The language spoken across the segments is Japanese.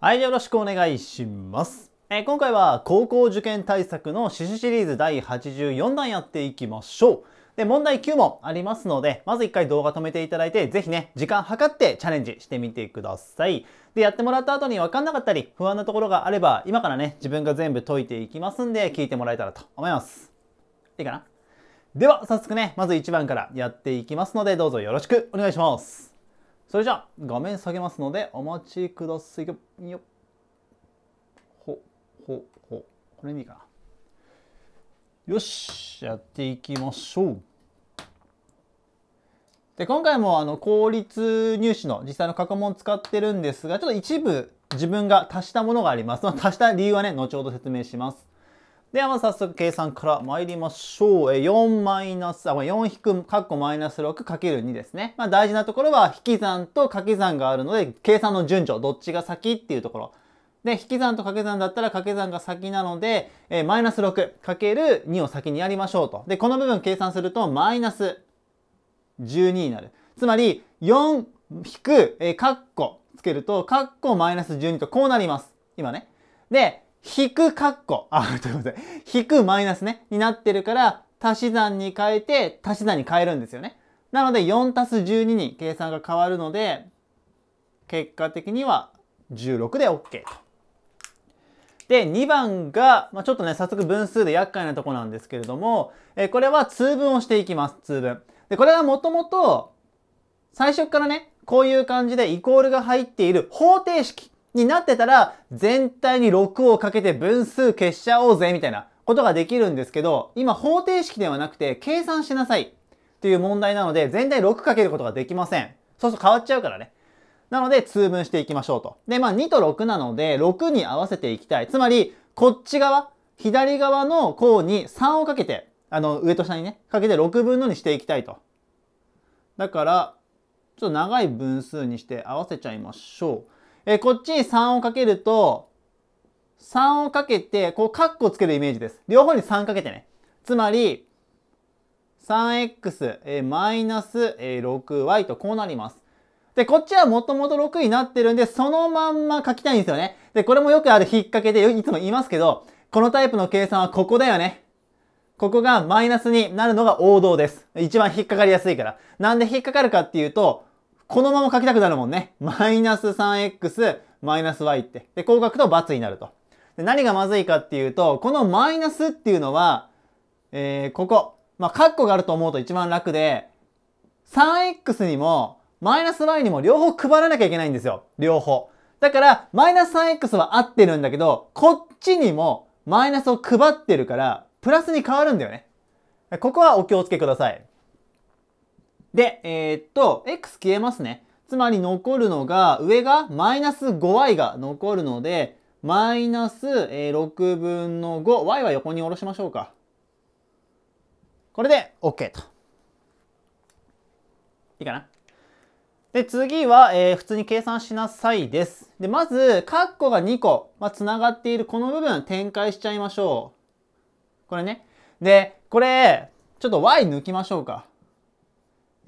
はい、よろしくお願いします。えー、今回は高校受験対策の詩シリーズ第84弾やっていきましょう。で、問題9問ありますので、まず1回動画止めていただいて、ぜひね、時間計ってチャレンジしてみてください。で、やってもらった後に分かんなかったり、不安なところがあれば、今からね、自分が全部解いていきますんで、聞いてもらえたらと思います。いいかなでは、早速ね、まず1番からやっていきますので、どうぞよろしくお願いします。それじゃあ画面下げますのでお待ちくださいよよほほほこれでいいかなよしやっていきましょうで今回もあの効率入試の実際の過去問使ってるんですがちょっと一部自分が足したものがあります。足した理由はね、後ほど説明します。ではまず早速計算から参りましょう。4マイナス、あ、4引く、カッコマイナス6かける2ですね。まあ大事なところは引き算と掛け算があるので、計算の順序、どっちが先っていうところ。で、引き算と掛け算だったら掛け算が先なので、マイナス6かける2を先にやりましょうと。で、この部分計算すると、マイナス12になる。つまり、4引く、えカッコつけると、カッコマイナス12とこうなります。今ね。で、引くカッコ、あ、ということで、引くマイナスね、になってるから、足し算に変えて、足し算に変えるんですよね。なので、4足す12に計算が変わるので、結果的には16で OK と。で、2番が、まあ、ちょっとね、早速分数で厄介なとこなんですけれども、えー、これは通分をしていきます。通分。で、これはもともと、最初からね、こういう感じでイコールが入っている方程式。になってたら、全体に6をかけて分数消しちゃおうぜ、みたいなことができるんですけど、今方程式ではなくて、計算しなさいっていう問題なので、全体6かけることができません。そうすると変わっちゃうからね。なので、通分していきましょうと。で、まあ、2と6なので、6に合わせていきたい。つまり、こっち側、左側の項に3をかけて、あの、上と下にね、かけて6分のにしていきたいと。だから、ちょっと長い分数にして合わせちゃいましょう。えこっちに3をかけると、3をかけて、こう、カッコつけるイメージです。両方に3かけてね。つまり、3x、えー、マイナス、えー、6y とこうなります。で、こっちはもともと6になってるんで、そのまんま書きたいんですよね。で、これもよくある引っ掛けでいつも言いますけど、このタイプの計算はここだよね。ここがマイナスになるのが王道です。一番引っかかりやすいから。なんで引っかかるかっていうと、このまま書きたくなるもんね。マイナス 3x、マイナス y って。で、こう書くと×になると。で、何がまずいかっていうと、このマイナスっていうのは、えー、ここ。まあ、カッコがあると思うと一番楽で、3x にも、マイナス y にも両方配らなきゃいけないんですよ。両方。だから、マイナス 3x は合ってるんだけど、こっちにもマイナスを配ってるから、プラスに変わるんだよね。ここはお気をつけください。で、えー、っと、x 消えますね。つまり残るのが、上がマイナス 5y が残るので、マイナス6分の 5y は横に下ろしましょうか。これで OK と。いいかな。で、次は、えー、普通に計算しなさいです。で、まず、カッコが2個、まあ、繋がっているこの部分、展開しちゃいましょう。これね。で、これ、ちょっと y 抜きましょうか。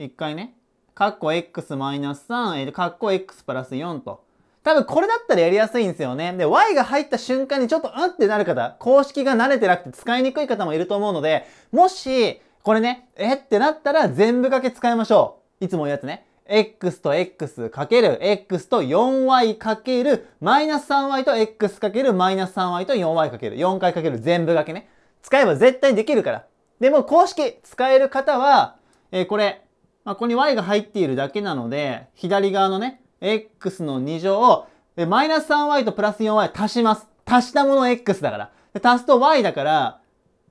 一回ね、カッコ x マイナス3、カッコ x プラス4と。多分これだったらやりやすいんですよね。で、y が入った瞬間にちょっとうんってなる方、公式が慣れてなくて使いにくい方もいると思うので、もし、これね、えってなったら全部かけ使いましょう。いつも言うやつね。x と x かける x と 4y かけるマイナス 3y と x かけるマイナス 3y と 4y かける4回かける全部掛けね。使えば絶対できるから。でも公式使える方は、えー、これまあ、ここに y が入っているだけなので、左側のね、x の2乗を、マイナス 3y とプラス 4y 足します。足したもの x だから。で足すと y だから、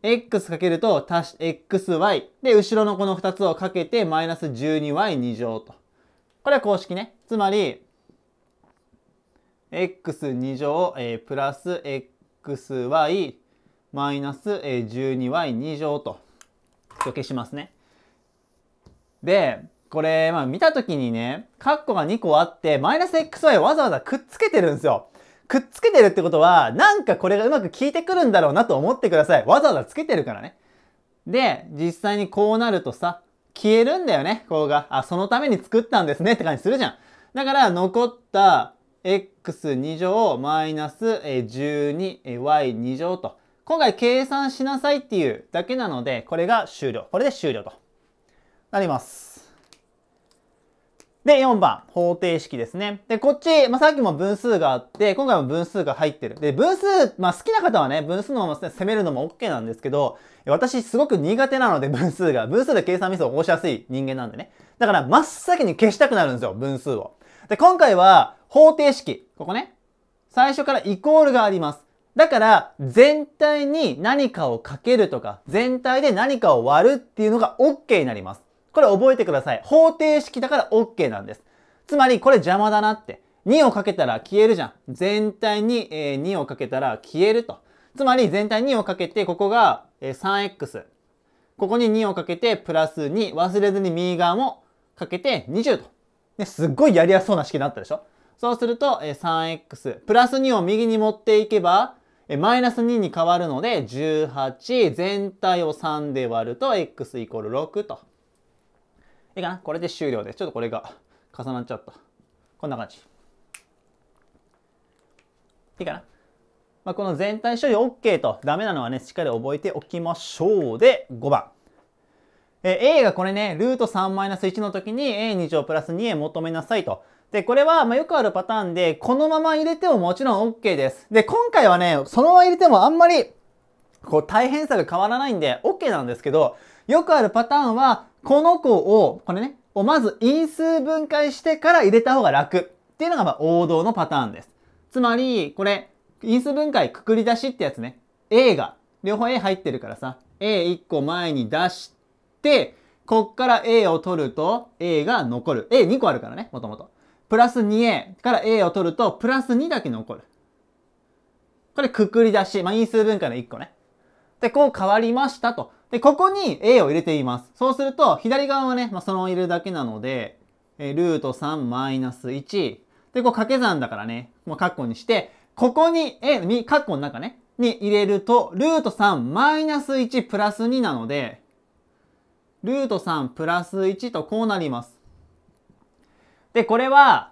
x かけると足し xy。で、後ろのこの2つをかけて、マイナス 12y2 乗と。これは公式ね。つまり、x2 乗、えー、プラス xy マイナス 12y2 乗と。消しますね。で、これ、まあ見た時にね、カッコが2個あって、マイナス xy をわざわざくっつけてるんですよ。くっつけてるってことは、なんかこれがうまく効いてくるんだろうなと思ってください。わざわざつけてるからね。で、実際にこうなるとさ、消えるんだよね、こうが。あ、そのために作ったんですねって感じするじゃん。だから、残った x2 乗マイナス 12y2 乗と。今回計算しなさいっていうだけなので、これが終了。これで終了と。なります。で、4番、方程式ですね。で、こっち、まあ、さっきも分数があって、今回も分数が入ってる。で、分数、まあ、好きな方はね、分数のまま攻めるのも OK なんですけど、私すごく苦手なので、分数が。分数で計算ミスを起こしやすい人間なんでね。だから、真っ先に消したくなるんですよ、分数を。で、今回は、方程式。ここね。最初からイコールがあります。だから、全体に何かをかけるとか、全体で何かを割るっていうのが OK になります。これ覚えてください。方程式だから OK なんです。つまりこれ邪魔だなって。2をかけたら消えるじゃん。全体に、え2をかけたら消えると。つまり全体2をかけて、ここが、え 3x。ここに2をかけて、プラス2。忘れずに右側もかけて20と。ね、すっごいやりやすそうな式になったでしょそうすると、え 3x。プラス2を右に持っていけば、えマイナス2に変わるので、18。全体を3で割ると、x イコール6と。いいかなこれで終了です。ちょっとこれが重なっちゃった。こんな感じ。いいかなまあ、この全体処理 OK とダメなのはね、しっかり覚えておきましょう。で、5番。え A がこれね、ルート3-1の時に A2 乗プラス2へ求めなさいと。で、これは、まよくあるパターンで、このまま入れてももちろん OK です。で、今回はね、そのまま入れてもあんまり、こう、大変さが変わらないんで OK なんですけど、よくあるパターンは、この子を、これね、をまず因数分解してから入れた方が楽っていうのがま王道のパターンです。つまり、これ、因数分解くくり出しってやつね。A が、両方 A 入ってるからさ、A1 個前に出して、こっから A を取ると A が残る。A2 個あるからね、もともと。プラス 2A から A を取ると、プラス2だけ残る。これくくり出し。まあ、因数分解の1個ね。で、こう変わりましたと。で、ここに A を入れています。そうすると、左側はね、まあ、その入れるだけなので、えルート3マイナス1。で、こう掛け算だからね、もうカッコにして、ここに A、に、カッコの中ね、に入れると、ルート3マイナス1プラス2なので、ルート3プラス1とこうなります。で、これは、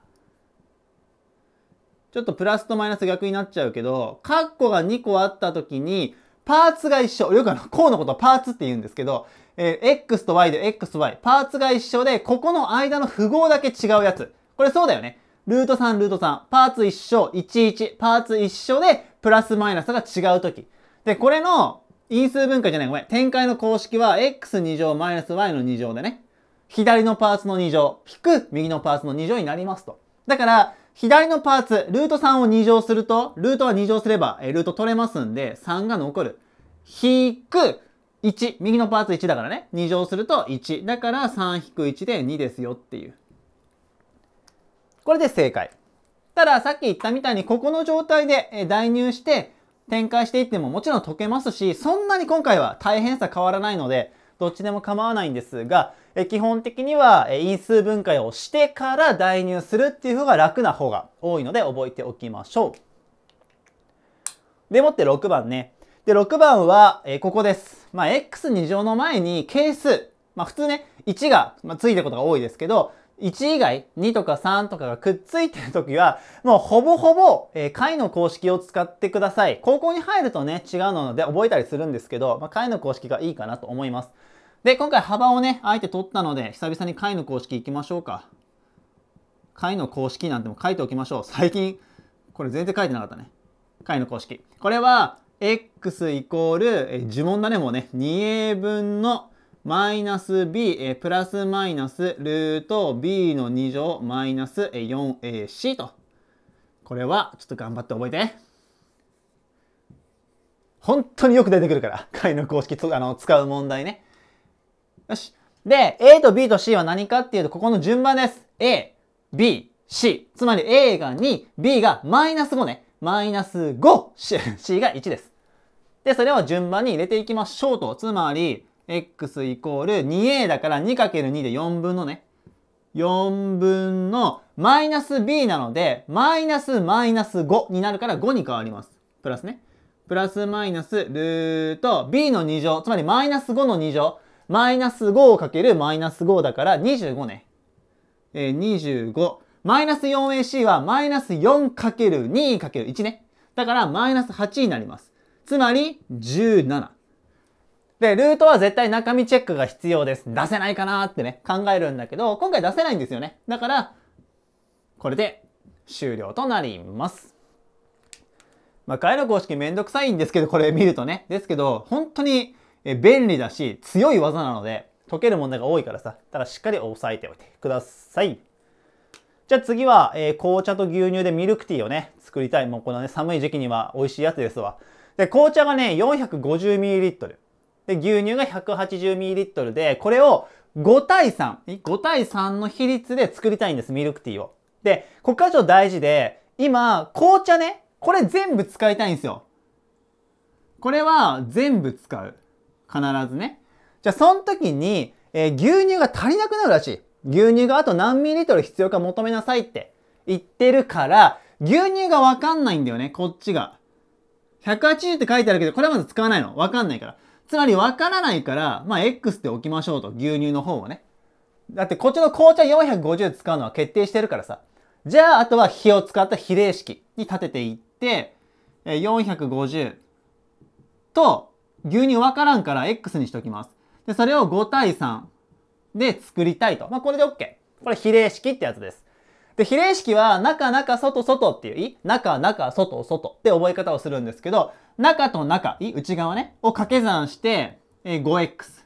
ちょっとプラスとマイナス逆になっちゃうけど、カッコが2個あった時に、パーツが一緒。よくあの、項のことパーツって言うんですけど、えー、X と Y で X と Y。パーツが一緒で、ここの間の符号だけ違うやつ。これそうだよね。ルート3、ルート3。パーツ一緒、11。パーツ一緒で、プラスマイナスが違うとき。で、これの因数分解じゃない、ごめん。展開の公式は、x2 乗マイナス y の2乗でね。左のパーツの2乗、引く右のパーツの2乗になりますと。だから、左のパーツ、ルート3を2乗すると、ルートは2乗すれば、えルート取れますんで、3が残る。引く1。右のパーツ1だからね。2乗すると1。だから3引く1で2ですよっていう。これで正解。ただ、さっき言ったみたいに、ここの状態で代入して展開していってももちろん解けますし、そんなに今回は大変さ変わらないので、どっちでも構わないんですが、え基本的には因数分解をしてから代入するっていう方が楽な方が多いので覚えておきましょう。でもって6番ね。で、6番は、えここです。まあ、x 二乗の前に係数。まあ、普通ね、1が、まあ、ついてることが多いですけど、1以外、2とか3とかがくっついてるときは、もうほぼほぼ、えー、解の公式を使ってください。高校に入るとね、違うので覚えたりするんですけど、まあ、解の公式がいいかなと思います。で、今回幅をね、あえて取ったので、久々に解の公式いきましょうか。解の公式なんても書いておきましょう。最近、これ全然書いてなかったね。解の公式。これは、x イコール、え呪文だね、もうね、2a 分のマイナス b、えプラスマイナスルート b の2乗マイナス 4ac と。これは、ちょっと頑張って覚えて。本当によく出てくるから、解の公式あの使う問題ね。よし。で、A と B と C は何かっていうと、ここの順番です。A、B、C。つまり A が2、B がマイナス5ね。マイナス5、C が1です。で、それを順番に入れていきましょうと。つまり、x イコール 2a だから 2×2 で4分のね、4分のマイナス b なので、マイナスマイナス5になるから5に変わります。プラスね。プラスマイナスルート b の2乗、つまりマイナス5の2乗。マイナス 5× マイナス5だから25ね。えー、25。マイナス 4AC はマイナス 4×2×1 ね。だからマイナス8になります。つまり17。で、ルートは絶対中身チェックが必要です。出せないかなってね、考えるんだけど、今回出せないんですよね。だから、これで終了となります。まあ、回路公式めんどくさいんですけど、これ見るとね。ですけど、本当にえ便利だし、強い技なので、解ける問題が多いからさ、ただしっかり押さえておいてください。じゃあ次は、えー、紅茶と牛乳でミルクティーをね、作りたい。もうこのね、寒い時期には美味しいやつですわ。で、紅茶がね、450ml。で、牛乳が 180ml で、これを5対3、5対3の比率で作りたいんです、ミルクティーを。で、ここからちょっと大事で、今、紅茶ね、これ全部使いたいんですよ。これは全部使う。必ずね。じゃあ、その時に、えー、牛乳が足りなくなるらしい。牛乳があと何ミリリットル必要か求めなさいって言ってるから、牛乳がわかんないんだよね、こっちが。180って書いてあるけど、これはまず使わないの。わかんないから。つまりわからないから、まあ、X って置きましょうと。牛乳の方をね。だって、こっちの紅茶450使うのは決定してるからさ。じゃあ、あとは火を使った比例式に立てていって、450と牛乳分からんから X にしておきます。で、それを5対3で作りたいと。まあ、これで OK。これ比例式ってやつです。で、比例式は、中中外外っていうい、中中外外って覚え方をするんですけど、中と中、い、内側ね、を掛け算して、え 5x。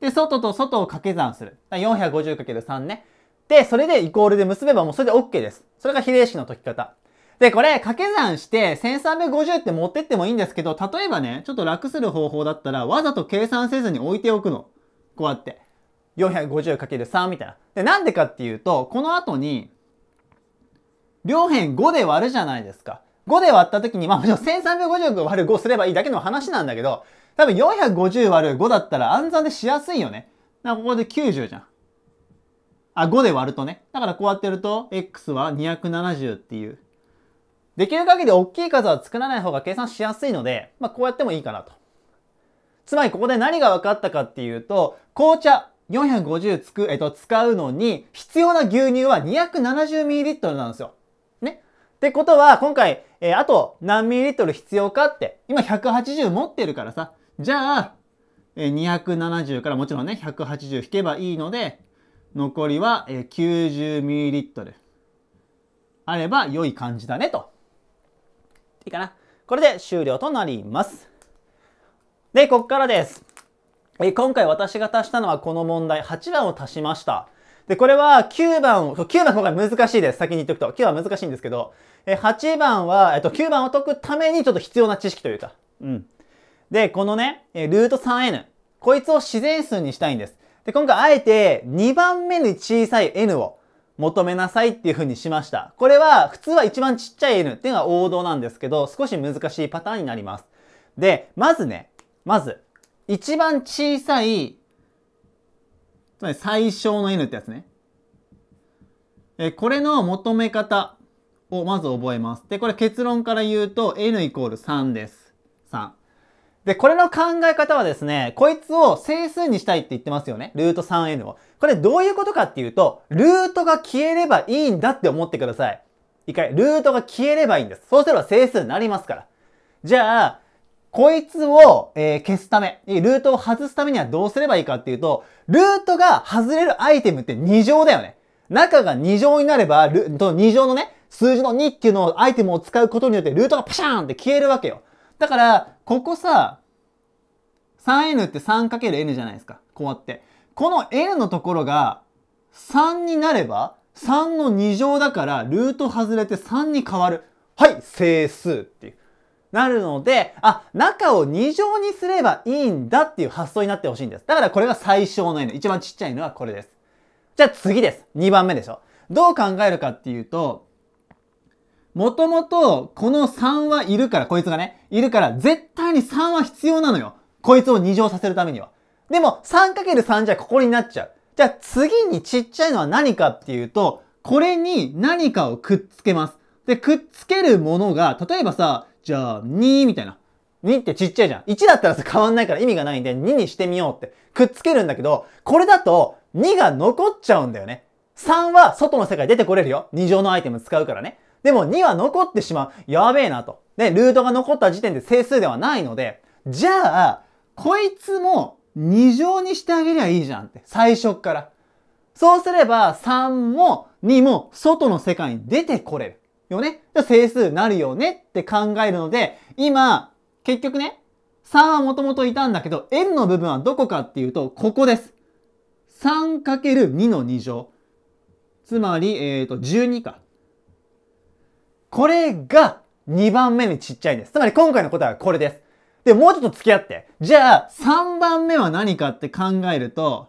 で、外と外を掛け算する。450×3 ね。で、それでイコールで結べばもうそれで OK です。それが比例式の解き方。で、これ掛け算して1350って持ってってもいいんですけど、例えばね、ちょっと楽する方法だったら、わざと計算せずに置いておくの。こうやって。450×3 みたいな。で、なんでかっていうと、この後に、両辺5で割るじゃないですか。5で割った時に、まあもちろん1350割る5すればいいだけの話なんだけど、多分450割る5だったら暗算でしやすいよね。な、ここで90じゃん。あ、5で割るとね。だからこうやってると、x は270っていうできる限り大きい数は作らない方が計算しやすいので、まあ、こうやってもいいかなと。つまりここで何が分かったかっていうと、紅茶450つく、えっと、使うのに必要な牛乳は 270ml なんですよ。ね。ってことは、今回、えー、あと何 ml 必要かって、今180持ってるからさ、じゃあ、えー、270からもちろんね、180引けばいいので、残りは、え 90ml あれば良い感じだねと。いいかな。これで終了となります。で、こっからです。え今回私が足したのはこの問題、8番を足しました。で、これは9番を、9番今回難しいです。先に言っておくと。9番難しいんですけど、え8番は、えっと、9番を解くためにちょっと必要な知識というか。うん。で、このね、ルート 3n。こいつを自然数にしたいんです。で、今回あえて2番目に小さい n を求めなさいっていう風にしました。これは普通は一番ちっちゃい n っていうのが王道なんですけど、少し難しいパターンになります。で、まずね、まず、一番小さい、つまり最小の n ってやつね。え、これの求め方をまず覚えます。で、これ結論から言うと n イコール3です。3。で、これの考え方はですね、こいつを整数にしたいって言ってますよね。ルート 3n を。これどういうことかっていうと、ルートが消えればいいんだって思ってください。一回、ルートが消えればいいんです。そうすれば整数になりますから。じゃあ、こいつを、えー、消すため、ルートを外すためにはどうすればいいかっていうと、ルートが外れるアイテムって2乗だよね。中が2乗になれば、ル2乗のね、数字の2っていうのをアイテムを使うことによってルートがパシャーンって消えるわけよ。だから、ここさ、3n って 3×n じゃないですか。こうやって。この n のところが3になれば、3の2乗だから、ルート外れて3に変わる。はい、整数っていう。なるので、あ、中を2乗にすればいいんだっていう発想になってほしいんです。だからこれが最小の n。一番ちっちゃいのはこれです。じゃあ次です。2番目でしょ。どう考えるかっていうと、もともと、この3はいるから、こいつがね、いるから、絶対に3は必要なのよ。こいつを2乗させるためには。でも、3×3 じゃここになっちゃう。じゃあ次にちっちゃいのは何かっていうと、これに何かをくっつけます。で、くっつけるものが、例えばさ、じゃあ2みたいな。2ってちっちゃいじゃん。1だったらさ変わんないから意味がないんで2にしてみようって。くっつけるんだけど、これだと2が残っちゃうんだよね。3は外の世界出てこれるよ。2乗のアイテム使うからね。でも2は残ってしまう。やべえなと。で、ルートが残った時点で整数ではないので、じゃあ、こいつも2乗にしてあげりゃいいじゃんって。最初から。そうすれば3も2も外の世界に出てこれる。よね。じゃ整数なるよねって考えるので、今、結局ね、3はもともといたんだけど、n の部分はどこかっていうと、ここです。3×2 の2乗。つまり、えっ、ー、と、12か。これが2番目にちっちゃいんです。つまり今回の答えはこれです。で、もうちょっと付き合って。じゃあ、3番目は何かって考えると、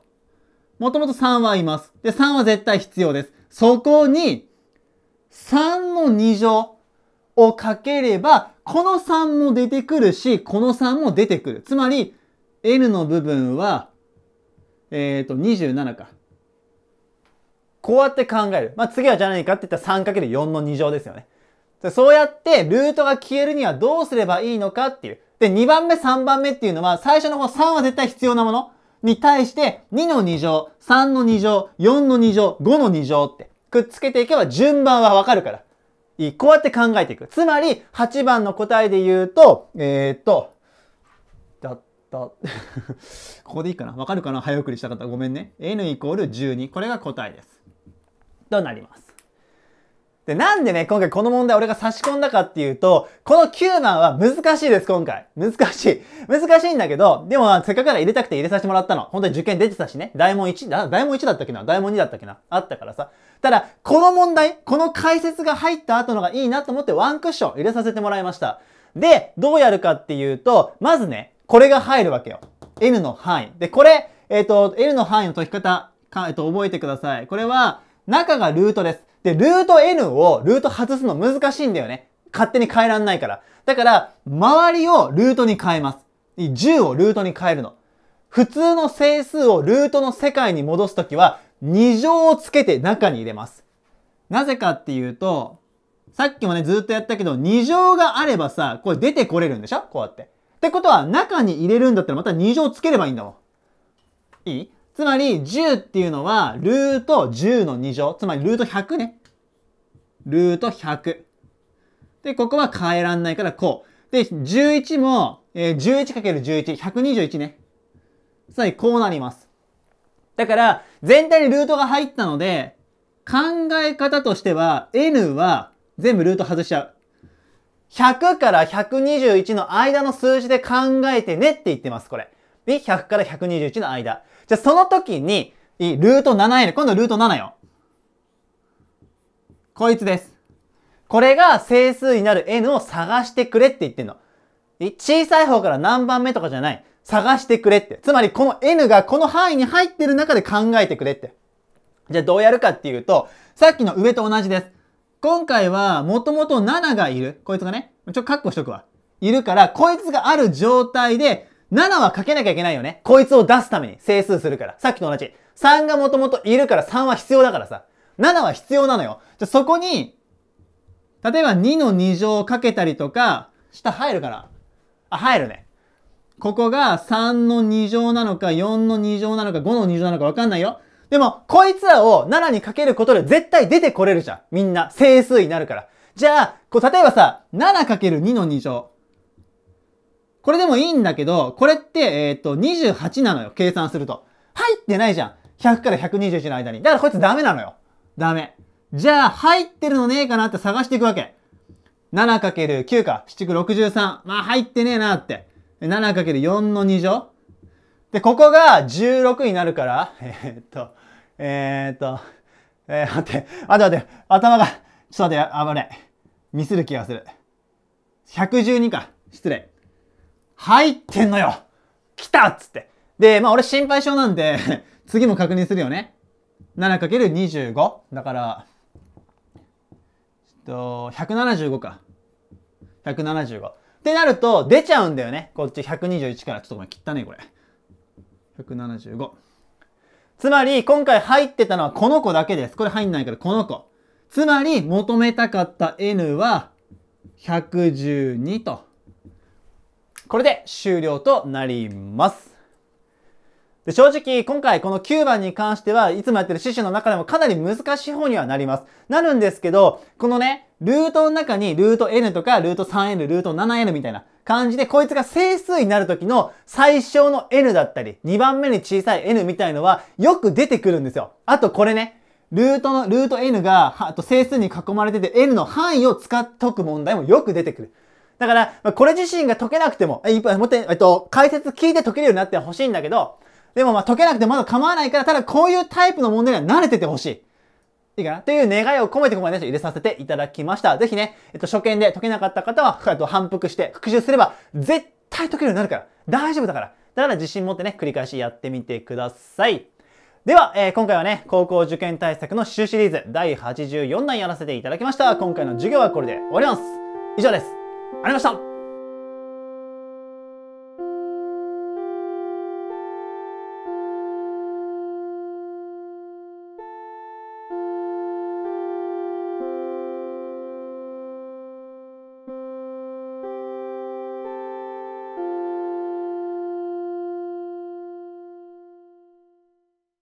もともと3はいます。で、3は絶対必要です。そこに、3の2乗をかければ、この3も出てくるし、この3も出てくる。つまり、n の部分は、えっ、ー、と、27か。こうやって考える。まあ、次はじゃないかって言ったら 3×4 の2乗ですよね。そうやってルートが消えるにはどうすればいいのかっていう。で、2番目、3番目っていうのは、最初のこ3は絶対必要なものに対して、2の2乗、3の2乗、4の2乗、5の2乗って、くっつけていけば順番はわかるから。いい。こうやって考えていく。つまり、8番の答えで言うと、えー、っと、だった。ここでいいかなわかるかな早送りした方。ごめんね。n イコール12。これが答えです。となります。で、なんでね、今回この問題俺が差し込んだかっていうと、この9番は難しいです、今回。難しい。難しいんだけど、でも、せっかくから入れたくて入れさせてもらったの。本当に受験出てたしね。大問1、だ大問1だったっけな大問2だったっけなあったからさ。ただ、この問題、この解説が入った後のがいいなと思ってワンクッション入れさせてもらいました。で、どうやるかっていうと、まずね、これが入るわけよ。n の範囲。で、これ、えっ、ー、と、n の範囲の解き方、かえっ、ー、と、覚えてください。これは、中がルートです。で、ルート N をルート外すの難しいんだよね。勝手に変えらんないから。だから、周りをルートに変えます。10をルートに変えるの。普通の整数をルートの世界に戻すときは、2乗をつけて中に入れます。なぜかっていうと、さっきもね、ずっとやったけど、2乗があればさ、これ出てこれるんでしょこうやって。ってことは、中に入れるんだったらまた2乗つければいいんだもん。いいつまり10っていうのは、ルート10の2乗。つまりルート100ね。ルート100。で、ここは変えらんないからこう。で、11も、えー、11×11、121ね。つまりこうなります。だから、全体にルートが入ったので、考え方としては、n は全部ルート外しちゃう。100から121の間の数字で考えてねって言ってます、これ。で、100から121の間。じゃあ、その時に、ルート7 n 今度ルート7よ。こいつです。これが整数になる n を探してくれって言ってんの。小さい方から何番目とかじゃない。探してくれって。つまりこの n がこの範囲に入ってる中で考えてくれって。じゃあどうやるかっていうと、さっきの上と同じです。今回はもともと7がいる。こいつがね。ちょっとカッコしとくわ。いるから、こいつがある状態で、7はかけなきゃいけないよね。こいつを出すために整数するから。さっきと同じ。3がもともといるから3は必要だからさ。7は必要なのよ。じゃ、そこに、例えば2の2乗をかけたりとか、下入るかなあ、入るね。ここが3の2乗なのか、4の2乗なのか、5の2乗なのかわかんないよ。でも、こいつらを7にかけることで絶対出てこれるじゃん。みんな。整数になるから。じゃあ、こう、例えばさ、7×2 の2乗。これでもいいんだけど、これって、えっ、ー、と、28なのよ、計算すると。入ってないじゃん。100から121の間に。だからこいつダメなのよ。ダメ。じゃあ、入ってるのねえかなって探していくわけ。7×9 か、7963。まあ、入ってねえなって。7×4 の2乗。で、ここが16になるから、えー、っと、えー、っと、えー、待って、待って待って、頭が、ちょっと待って、危ない。ミスる気がする。112か、失礼。入ってんのよ来たっつって。で、まあ俺心配性なんで 次も確認するよね。7×25? だから、えっと、175か。175。ってなると、出ちゃうんだよね。こっち121から。ちょっとごめん、切ったね、これ。175。つまり、今回入ってたのはこの子だけです。これ入んないから、この子。つまり、求めたかった n は112と。これで終了となります。で正直、今回この9番に関しては、いつもやってる趣旨の中でもかなり難しい方にはなります。なるんですけど、このね、ルートの中にルート n とかルート 3n、ルート 7n みたいな感じで、こいつが整数になる時の最小の n だったり、2番目に小さい n みたいのはよく出てくるんですよ。あとこれね、ルートの、ルート n が、あと整数に囲まれてて n の範囲を使っとく問題もよく出てくる。だから、まあ、これ自身が解けなくても、え、もって、えっと、解説聞いて解けるようになってほしいんだけど、でもまあ解けなくてまだ構わないから、ただこういうタイプの問題には慣れててほしい。いいかなという願いを込めてここまで入れさせていただきました。ぜひね、えっと、初見で解けなかった方は、あと反復して復習すれば、絶対解けるようになるから。大丈夫だから。だから自信持ってね、繰り返しやってみてください。では、えー、今回はね、高校受験対策の週シリーズ第84弾やらせていただきました。今回の授業はこれで終わります。以上です。りました